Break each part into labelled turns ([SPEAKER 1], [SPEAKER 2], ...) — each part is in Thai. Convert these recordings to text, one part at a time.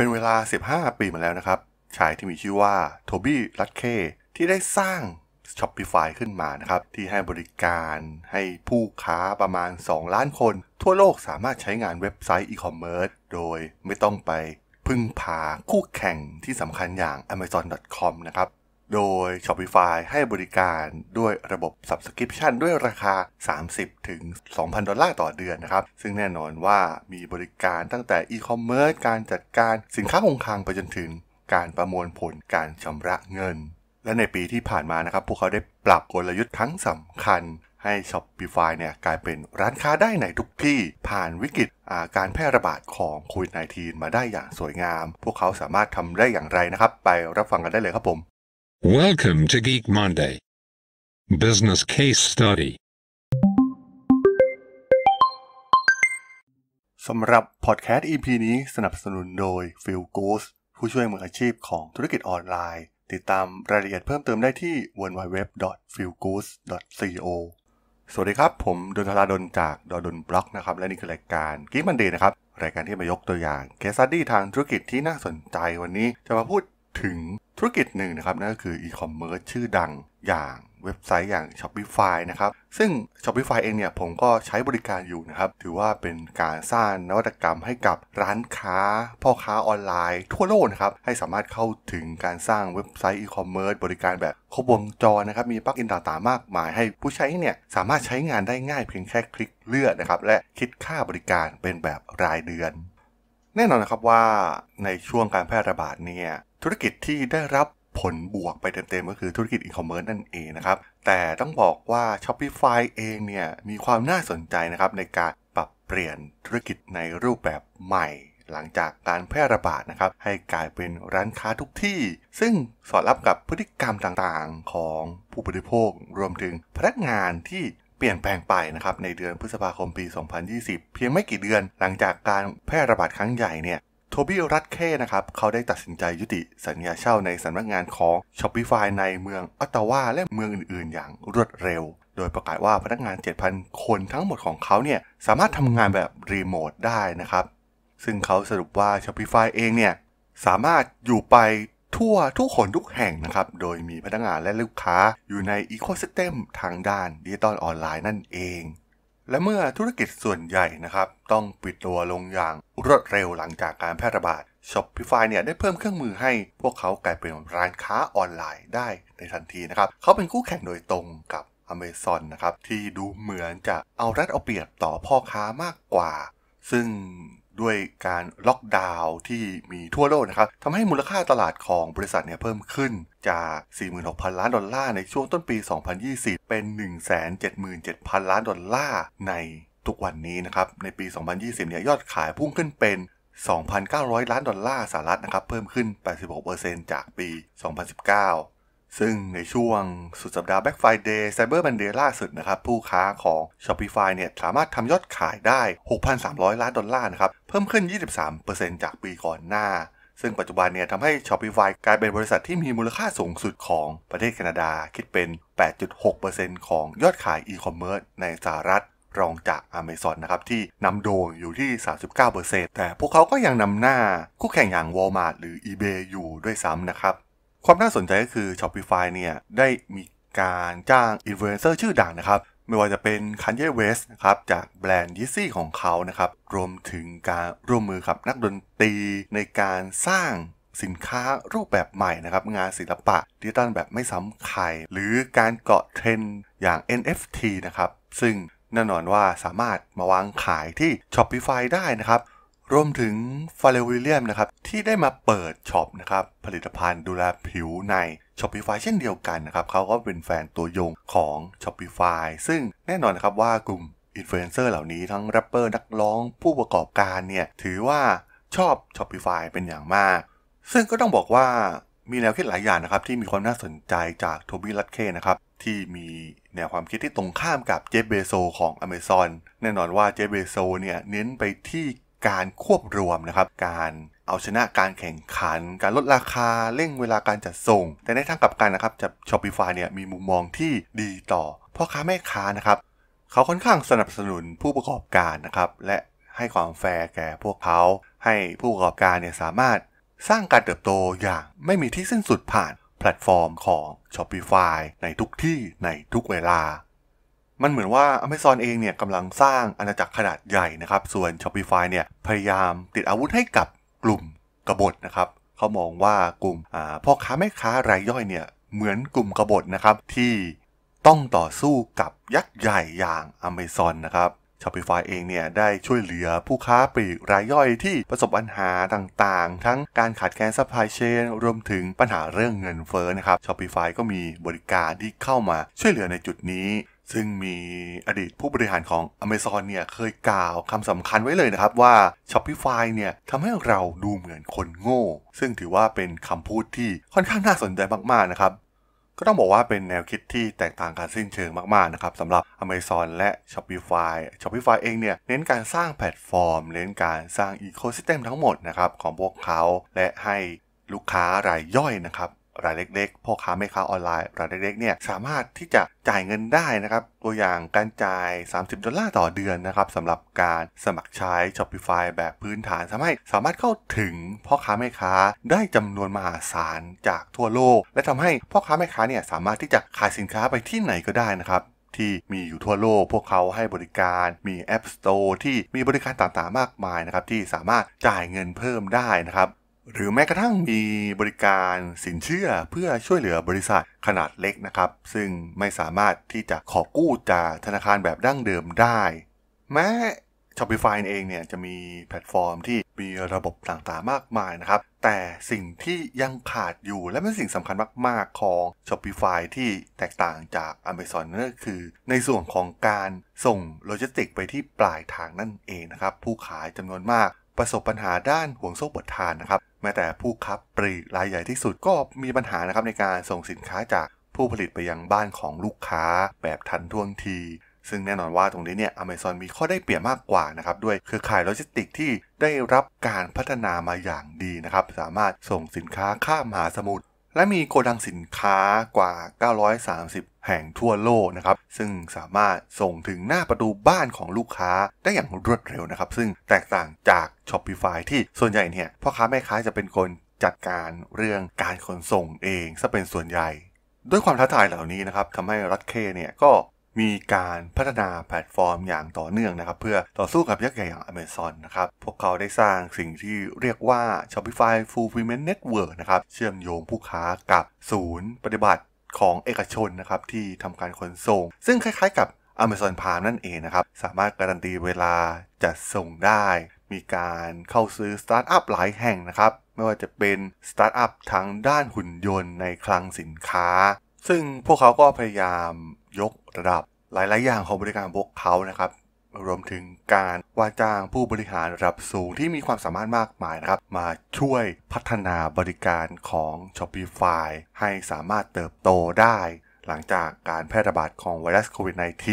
[SPEAKER 1] เป็นเวลา 15 ปีมาแล้วนะครับ ชายที่มีชื่อว่า โทบี้ รัตเค ที่ได้สร้าง Shopify ขึ้นมานะครับ ที่ให้บริการให้ผู้ค้าประมาณ 2 ล้านคนทั่วโลกสามารถใช้งานเว็บไซต์อีคอมเมิร์ซ โดยไม่ต้องไปพึ่งพาคู่แข่งที่สำคัญอย่าง amazon.com นะครับโดย Shopify ให้บริการด้วยระบบ Subscription ด้วยราคา 30 ถึง 2,000 ดอลลาร์ต่อเดือนนะครับซึ่งแน่นอนว่ามีบริการตั้งแต่ e-commerce การจัดการสินค้าคงคลังไปจนถึงการประมวลผลการชำระเงิน และในปีที่ผ่านมานะครับพวกเขาได้ปรับกลยุทธ์ทั้งสำคัญให้ Shopify เนี่ยกลายเป็นร้านค้าได้ในทุกที่ผ่านวิกฤตการแพร่ระบาดของโควิด -19 มาได้อย่างสวยงาม พวกเขาสามารถทำได้อย่างไรนะครับไปรับฟังกันได้เลยครับผม Welcome to Geek Monday. Business Case Study. สำหรับพอดแคสต์ EP นี้สนับสนุนโดย f h i l g o o s ผู้ช่วยมืออาชีพของธุรกิจออนไลน์ ติดตามรายละเอียดเพิ่มเติมได้ที่ www.feelgoose.co สวัสดีครับ ผมดนทลาดนจากดดนบล็อกนะครับ และนี่คือรายการ Geek Monday นะครับ รายการที่มายกตัวอย่างเคสตี้ทางธุรกิจที่น่าสนใจวันนี้ จะมาพูดถึงธุรกิจหนึ่งนะครับ นั่นก็คืออีคอมเมิร์ซชื่อดังอย่างเว็บไซต์อย่าง Shopify นะครับ ซึ่ง Shopify เองเนี่ย ผมก็ใช้บริการอยู่นะครับถือว่าเป็นการสร้างนวัตกรรมให้กับร้านค้า พ่อค้าออนไลน์ ทั่วโลกนะครับ ให้สามารถเข้าถึงการสร้างเว็บไซต์อีคอมเมิร์ซบริการแบบครบวงจรนะครับ มีปลั๊กอินต่างๆมากมายให้ผู้ใช้เนี่ยสามารถใช้งานได้ง่ายเพียงแค่คลิกเลือกนะครับและคิดค่าบริการเป็นแบบรายเดือน แน่นอนนะครับว่าในช่วงการแพร่ระบาดเนี่ยธุรกิจที่ได้รับผลบวกไปเต็มๆก็คือธุรกิจอีคอมเมิร์ซนั่นเองนะครับ แต่ต้องบอกว่า Shopify เองเนี่ย มีความน่าสนใจนะครับในการปรับเปลี่ยนธุรกิจในรูปแบบใหม่ หลังจากการแพร่ระบาดนะครับ ให้กลายเป็นร้านค้าทุกที่ ซึ่งสอดรับกับพฤติกรรมต่างๆของผู้บริโภครวมถึงพนักงานที่เปลี่ยนแปลงไปนะครับในเดือนพฤษภาคมปี 2020 เพียงไม่กี่เดือนหลังจากการแพร่ระบาดครั้งใหญ่เนี่ยโทบี้รัตเคนะครับ เขาได้ตัดสินใจยุติสัญญาเช่าในสำนักงานของ Shopify ในเมืองออตตาวาและเมืองอื่นๆ อย่างรวดเร็ว โดยประกาศว่าพนักงาน 7,000 คนทั้งหมดของเขาเนี่ย สามารถทำงานแบบรีโมทได้นะครับ ซึ่งเขาสรุปว่า Shopify เองเนี่ย สามารถอยู่ไปทั่วทุกคนทุกแห่งนะครับ โดยมีพนักงานและลูกค้าอยู่ในอีโคซิสเต็มทางด้านดิจิตอลออนไลน์นั่นเองและเมื่อธุรกิจส่วนใหญ่นะครับ ต้องปิดตัวลงอย่างรวดเร็วหลังจากการแพร่ระบาด Shopify เนี่ยได้เพิ่มเครื่องมือให้พวกเขากลายเป็นร้านค้าออนไลน์ได้ในทันทีนะครับเขาเป็นคู่แข่งโดยตรงกับ Amazon นะครับที่ดูเหมือนจะเอารัดเอาเปรียบต่อพ่อค้ามากกว่า ซึ่งด้วยการล็อกดาวน์ที่มีทั่วโลกนะครับทำให้มูลค่าตลาดของบริษัทเนี่ยเพิ่มขึ้นจาก 46,000 ล้านดอลลาร์ในช่วงต้นปี 2020 เป็น 177,000 ล้านดอลลาร์ในทุกวันนี้นะครับในปี 2020 เนี่ยยอดขายพุ่งขึ้นเป็น 2,900 ล้านดอลลาร์สหรัฐนะครับเพิ่มขึ้น 86%จากปี 2019ซึ่งในช่วงสุดสัปดาห์ Black Friday Cyber Monday ล่าสุดนะครับผู้ค้าของ Shopify เนี่ยสามารถทำยอดขายได้ 6,300 ล้านดอลลาร์นะครับเพิ่มขึ้น 23%จากปีก่อนหน้า ซึ่งปัจจุบันเนี่ยทำให้ Shopify กลายเป็นบริษัทที่มีมูลค่าสูงสุดของประเทศแคนาดา คิดเป็น 8.6%ของยอดขายอีคอมเมิร์ซในสหรัฐ รองจาก Amazon นะครับที่นำโด่งอยู่ที่ 39%แต่พวกเขาก็ยังนำหน้าคู่แข่งอย่าง Walmart หรือ eBay อยู่ด้วยซ้ำนะครับความน่าสนใจก็คือ Shopify เนี่ยได้มีการจ้างอินฟลูเอนเซอร์ชื่อดังนะครับไม่ว่าจะเป็นคันเย่เวสนะครับจากแบรนด์ยิซี่ของเขา นะครับรวมถึงการร่วมมือกับนักดนตรีในการสร้างสินค้ารูปแบบใหม่นะครับงานศิลปะดิจิตอลแบบไม่ซ้ำใครหรือการเกาะเทรนด์อย่าง NFT นะครับซึ่งแน่นอนว่าสามารถมาวางขายที่ Shopify ได้นะครับรวมถึงฟาเรลวิลเลียมนะครับที่ได้มาเปิดช็อปนะครับผลิตภัณฑ์ดูแลผิวใน Shopify เช่นเดียวกันนะครับเขาก็เป็นแฟนตัวยงของ Shopify ซึ่งแน่นอนนะครับว่ากลุ่มอินฟลูเอนเซอร์เหล่านี้ทั้งแรปเปอร์นักร้องผู้ประกอบการเนี่ยถือว่าชอบ Shopify เป็นอย่างมาก ซึ่งก็ต้องบอกว่ามีแนวคิดหลายอย่างนะครับ ที่มีความน่าสนใจจากโทบี้ลัดเคนะครับ ที่มีแนวความคิดที่ตรงข้ามกับเจฟเบโซของ Amazon แน่นอนว่าเจฟเบโซเนี่ยเน้นไปที่การควบรวมนะครับ การเอาชนะการแข่งขัน การลดราคา เร่งเวลาการจัดส่ง แต่ในทางกลับกันนะครับจาก Shopify เนี่ยมีมุมมองที่ดีต่อพ่อค้าแม่ค้านะครับ เขาค่อนข้างสนับสนุนผู้ประกอบการนะครับ และให้ความแฟร์แก่พวกเขา ให้ผู้ประกอบการเนี่ยสามารถสร้างการเติบโตอย่างไม่มีที่สิ้นสุดผ่านแพลตฟอร์มของ Shopify ในทุกที่ในทุกเวลามันเหมือนว่า Amazon เองเนี่ยกำลังสร้างอาณาจักรขนาดใหญ่นะครับส่วน Shopify เนี่ยพยายามติดอาวุธให้กับกลุ่มกบฏนะครับเขามองว่ากลุ่มพ่อค้าแม่ค้ารายย่อยเนี่ยเหมือนกลุ่มกบฏนะครับที่ต้องต่อสู้กับยักษ์ใหญ่อย่าง Amazon นะครับ Shopify เองเนี่ยได้ช่วยเหลือผู้ค้าปลีกรายย่อยที่ประสบปัญหาต่างๆ ทั้งการขาดแคลนซัพพลายเชนรวมถึงปัญหาเรื่องเงินเฟ้อนะครับ Shopify ก็มีบริการที่เข้ามาช่วยเหลือในจุดนี้ซึ่งมีอดีตผู้บริหารของ Amazon เนี่ยเคยกล่าวคำสำคัญไว้เลยนะครับว่า Shopify เนี่ยทำให้เราดูเหมือนคนโง่ ซึ่งถือว่าเป็นคำพูดที่ค่อนข้างน่าสนใจมากๆนะครับ ก็ต้องบอกว่าเป็นแนวคิดที่แตกต่างกันสิ้นเชิงมากๆนะครับสำหรับ Amazon และ Shopify Shopify เองเนี่ยเน้นการสร้างแพลตฟอร์ม เน้นการสร้างอีโคซิสเต็มทั้งหมดนะครับของพวกเขาและให้ลูกค้ารายย่อยนะครับรายเล็กๆพ่อค้าแม่ค้าออนไลน์รายเล็กๆ เนี่ย สามารถที่จะจ่ายเงินได้นะครับ ตัวอย่างการจ่าย30ดอลลาร์ต่อเดือนนะครับสำหรับการสมัครใช้ Shopify แบบพื้นฐานทำให้ สามารถเข้าถึงพ่อค้าแม่ค้าได้จำนวนมหาศาลจากทั่วโลก และทำให้พ่อค้าแม่ค้าเนี่ย สามารถที่จะขายสินค้าไปที่ไหนก็ได้นะครับ ที่มีอยู่ทั่วโลก พวกเขาให้บริการ มี App Store ที่มีบริการต่างๆ มากมายนะครับ ที่สามารถจ่ายเงินเพิ่มได้นะครับหรือแม้กระทั่งมีบริการสินเชื่อเพื่อช่วยเหลือบริษัทขนาดเล็กนะครับ ซึ่งไม่สามารถที่จะขอกู้จากธนาคารแบบดั้งเดิมได้ แม้ Shopify เองเนี่ยจะมีแพลตฟอร์มที่มีระบบต่างๆมากมายนะครับ แต่สิ่งที่ยังขาดอยู่และเป็นสิ่งสำคัญมากๆของ Shopify ที่แตกต่างจาก Amazon นั่นก็คือ ในส่วนของการส่งโลจิสติกไปที่ปลายทางนั่นเองนะครับผู้ขายจำนวนมากประสบปัญหาด้านห่วงโซ่บททานนะครับแม้แต่ผู้ค้าปลีกรายใหญ่ที่สุดก็มีปัญหานะครับในการส่งสินค้าจากผู้ผลิตไปยังบ้านของลูกค้าแบบทันท่วงที ซึ่งแน่นอนว่าตรงนี้เนี่ยอเมซอนมีข้อได้เปรียบมากกว่านะครับด้วยเครือข่ายโลจิสติกที่ได้รับการพัฒนามาอย่างดีนะครับสามารถส่งสินค้าข้ามมหาสมุทรและมีโกดังสินค้ากว่า 930 แห่งทั่วโลกนะครับ ซึ่งสามารถส่งถึงหน้าประตูบ้านของลูกค้าได้อย่างรวดเร็วนะครับ ซึ่งแตกต่างจาก Shopify ที่ส่วนใหญ่เนี่ยพ่อค้าแม่ค้าจะเป็นคนจัดการเรื่องการขนส่งเองซะเป็นส่วนใหญ่ ด้วยความท้าทายเหล่านี้นะครับทำให้รัตเคเนี่ยก็มีการพัฒนาแพลตฟอร์มอย่างต่อเนื่องนะครับเพื่อต่อสู้กับยักษ์ใหญ่อย่าง Amazon นะครับพวกเขาได้สร้างสิ่งที่เรียกว่า Shopify Fulfillment Network นะครับเชื่อมโยงผู้ค้ากับศูนย์ปฏิบัติของเอกชนนะครับที่ทำการขนส่ง ซึ่งคล้ายๆกับ Amazon p r i m นั่นเองนะครับสามารถการันตีเวลาจัดส่งได้ มีการเข้าซื้อสตาร์ทอัพหลายแห่งนะครับไม่ว่าจะเป็นสตาร์ทอัพทางด้านหุ่นยนต์ในคลังสินค้า ซึ่งพวกเขาก็พยายามยกระดับหลายๆ อย่างของบริการพวกเขานะครับ รวมถึงการว่าจ้างผู้บริหารระดับสูงที่มีความสามารถมากมายนะครับ มาช่วยพัฒนาบริการของ Shopify ให้สามารถเติบโตได้ หลังจากการแพร่ระบาดของไวรัสโควิด -19 อ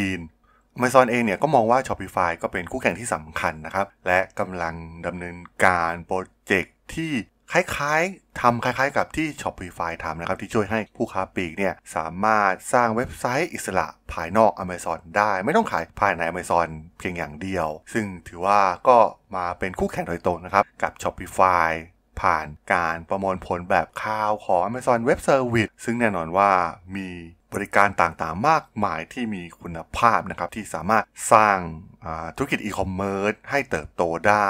[SPEAKER 1] เมซอนเองเนี่ยก็มองว่า Shopify ก็เป็นคู่แข่งที่สำคัญนะครับ และกำลังดำเนินการโปรเจกต์ที่คล้ายๆทำคล้ายๆกับที่ Shopify ทำนะครับที่ช่วยให้ผู้ค้าปลีกเนี่ยสามารถสร้างเว็บไซต์อิสระภายนอก Amazon ได้ไม่ต้องขายภายใน Amazon เพียงอย่างเดียว ซึ่งถือว่าก็มาเป็นคู่แข่งโดยตรงนะครับ กับ Shopify ผ่านการประมวลผลแบบข่าวของ Amazon Web Service ซึ่งแน่นอนว่ามีบริการต่างๆ มากมายที่มีคุณภาพนะครับที่สามารถสร้างธุรกิจอีคอมเมิร์ซให้เติบโตได้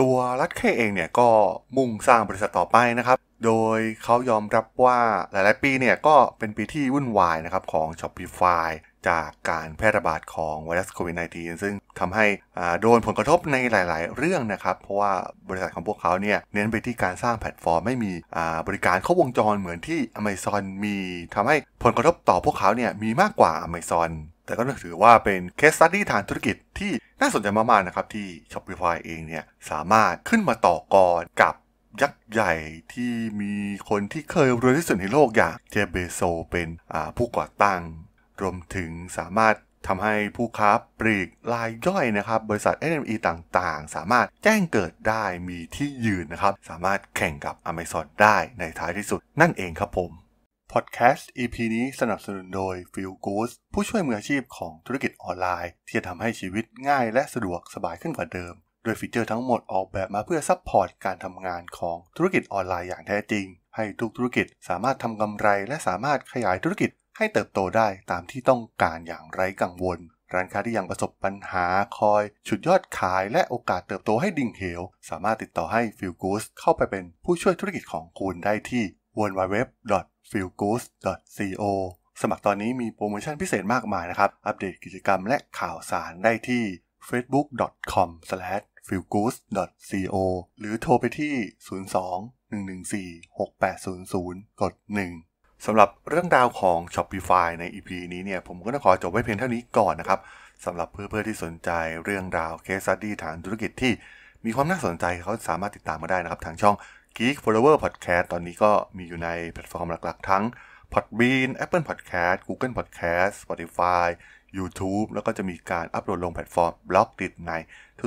[SPEAKER 1] ตัวรัดเคเองเนี่ยก็มุ่งสร้างบริษัทต่อไปนะครับ โดยเขายอมรับว่าหลายๆปีเนี่ยก็เป็นปีที่วุ่นวายนะครับของ Shopify จากการแพร่ระบาดของไวรัสโควิด -19 ซึ่งทำให้โดนผลกระทบในหลาย ๆ เรื่องนะครับเพราะว่าบริษัทของพวกเขาเนี่ยเน้นไปที่การสร้างแพลตฟอร์มไม่มีบริการครบวงจรเหมือนที่ Amazon มีทำให้ผลกระทบต่อพวกเขาเนี่ยมีมากกว่า Amazon แต่ก็ถือว่าเป็นเคสตัดดี้ทางธุรกิจที่น่าสนใจมาก ๆ นะครับที่ Shopify เองเนี่ย สามารถขึ้นมาต่อกรกับยักษ์ใหญ่ที่มีคนที่เคยรวยที่สุดในโลกอย่างเจเบโซเป็นผู้ก่อตั้ง รวมถึงสามารถทำให้ผู้ค้าปลีกรายย่อยนะครับบริษัท SME ต่าง ๆ สามารถแจ้งเกิดได้มีที่ยืนนะครับ สามารถแข่งกับ Amazon ได้ในท้ายที่สุด นั่นเองครับผมพอดแคสต์ EP นี้สนับสนุนโดย f e e l g o o d ผู้ช่วยมืออาชีพของธุรกิจออนไลน์ ที่จะทำให้ชีวิตง่ายและสะดวกสบายขึ้นกว่าเดิม โดยฟีเจอร์ทั้งหมดออกแบบมาเพื่อซัพพอร์ตการทำงานของธุรกิจออนไลน์อย่างแท้จริง ให้ทุกธุรกิจสามารถทำกำไรและสามารถขยายธุรกิจให้เติบโตได้ตามที่ต้องการอย่างไร้กังวล ร้านค้าที่ยังประสบปัญหาคอยฉุดยอดขาย และโอกาสเติบโตให้ดิ่งเหวสามารถติดต่อให้ f e e l g o o d เข้าไปเป็นผู้ช่วยธุรกิจของคุณได้ที่ w w w f e e l g o o t c o สมัครตอนนี้มีโปรโมชั่นพิเศษมากมายนะครับ อัปเดตกิจกรรมและข่าวสารได้ที่ facebook.com f e e l g o o d c o หรือโทรไปที่ 02-114-6800 กด 1สำหรับเรื่องราวของ Shopify ใน EP นี้เนี่ย ผมก็ต้องขอจบไว้เพียงเท่านี้ก่อนนะครับ สำหรับเพื่อนๆที่สนใจเรื่องราวเคสดี้ฐานธุรกิจที่ มีความน่าสนใจเขาสามารถติดตามมาได้นะครับทางช่อง Geek Forever Podcast ตอนนี้ก็มีอยู่ในแพลตฟอร์มหลัก ๆทั้ง Podbean Apple Podcast Google Podcast Spotify YouTube แล้วก็จะมีการอัปโหลดลงแพลตฟอร์มบล็อกดิดใน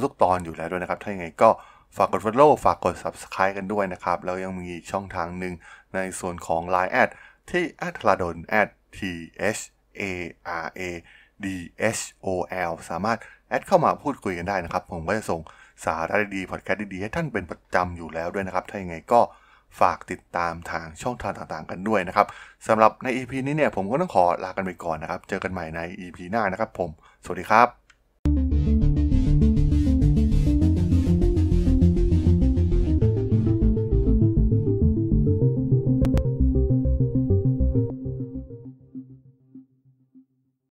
[SPEAKER 1] ทุกๆตอนอยู่แล้วด้วยนะครับ ถ้าอย่างไรก็ฝากกด follow ฝากกด subscribe กันด้วยนะครับ แล้วยังมีช่องทางหนึ่งในส่วนของ Line แอดที่ a t l a d o n t h a r a d s o l สามารถแอดเข้ามาพูดคุยกันได้นะครับผมก็จะส่งสาระดีๆพอดแคสต์ดีๆ ให้ท่านเป็นประจำอยู่แล้วด้วยนะครับ ถ้าอย่างไงก็ฝากติดตามทางช่องทางต่างๆกันด้วยนะครับ สำหรับใน EP นี้เนี่ยผมก็ต้องขอลากันไปก่อนนะครับ เจอกันใหม่ใน EP หน้านะครับผม สวัสดีครับ